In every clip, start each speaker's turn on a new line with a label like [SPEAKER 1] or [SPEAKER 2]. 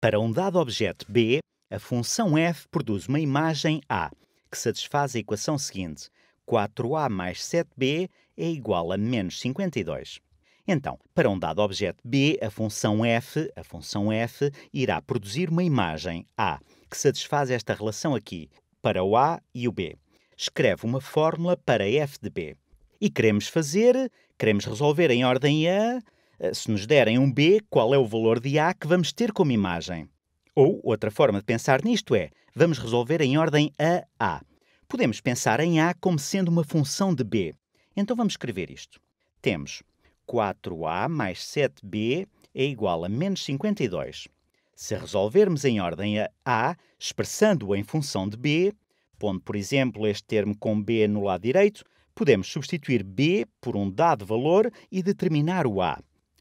[SPEAKER 1] Para um dado objeto B, a função f produz uma imagem A, que satisfaz a equação seguinte: 4a mais 7b é igual a menos 52. Então, para um dado objeto B, a função f, a função f irá produzir uma imagem A, que satisfaz esta relação aqui, para o A e o B. Escreve uma fórmula para f de B. E queremos fazer, queremos resolver em ordem A eh, se nos derem um B, qual é o valor de A que vamos ter como imagem? Ou, outra forma de pensar nisto é, vamos resolver em ordem a A. Podemos pensar em A como sendo uma função de B. Então vamos escrever isto. Temos 4A mais 7B é igual a menos 52. Se resolvermos em ordem a A, expressando-o em função de B, pondo, por exemplo, este termo com B no lado direito, podemos substituir B por um dado valor e determinar o A.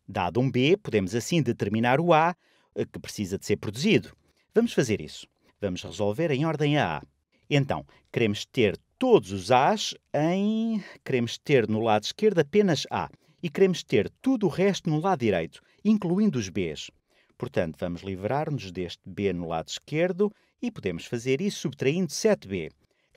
[SPEAKER 1] Dado um B, podemos assim determinar o A eh, que precisa de ser produzido. Vamos fazer isso. Vamos resolver em ordem a A. Então, queremos ter todos os A's em. Queremos ter no lado esquerdo apenas A. E queremos ter tudo o resto no lado direito, incluindo os B's. Portanto, vamos livrar-nos deste B no lado esquerdo e podemos fazer isso subtraindo 7B.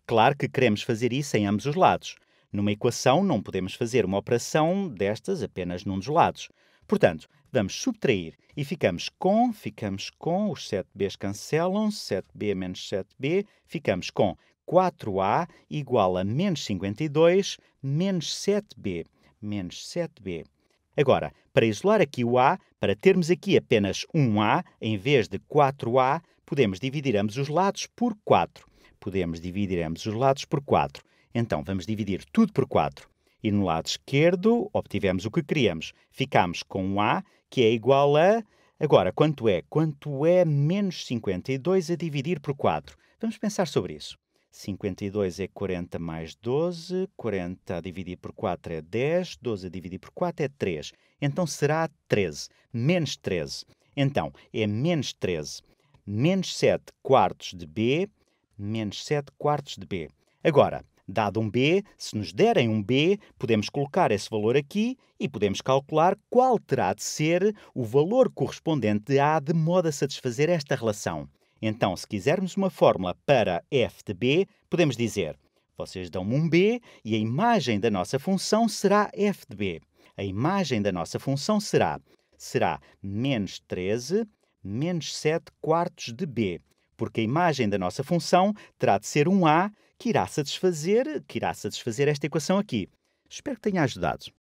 [SPEAKER 1] Claro que queremos fazer isso em ambos os lados. Numa equação, não podemos fazer uma operação destas apenas num dos lados. Portanto, damos subtrair e ficamos com, ficamos com, os 7b's cancelam, 7b menos 7b, ficamos com 4a igual a menos 52 menos 7b, menos 7b. Agora, para isolar aqui o a, para termos aqui apenas 1a em vez de 4a, podemos dividir ambos os lados por 4. Podemos dividir ambos os lados por 4. Então, vamos dividir tudo por 4. E no lado esquerdo obtivemos o que queríamos. Ficamos com um A, que é igual a. Agora, quanto é? Quanto é menos 52 a dividir por 4? Vamos pensar sobre isso. 52 é 40 mais 12, 40 a dividir por 4 é 10, 12 a dividir por 4 é 3. Então será 13, menos 13. Então, é menos 13, menos 7 quartos de B, menos 7 quartos de B. Agora, Dado um B, se nos derem um B, podemos colocar esse valor aqui e podemos calcular qual terá de ser o valor correspondente a A de modo a satisfazer esta relação. Então, se quisermos uma fórmula para f de b, podemos dizer: vocês dão-me um b e a imagem da nossa função será f de b. A imagem da nossa função será será menos 13 menos 7 quartos de b, porque a imagem da nossa função terá de ser um a que irá satisfazer, que irá satisfazer esta equação aqui. Espero que tenha ajudado.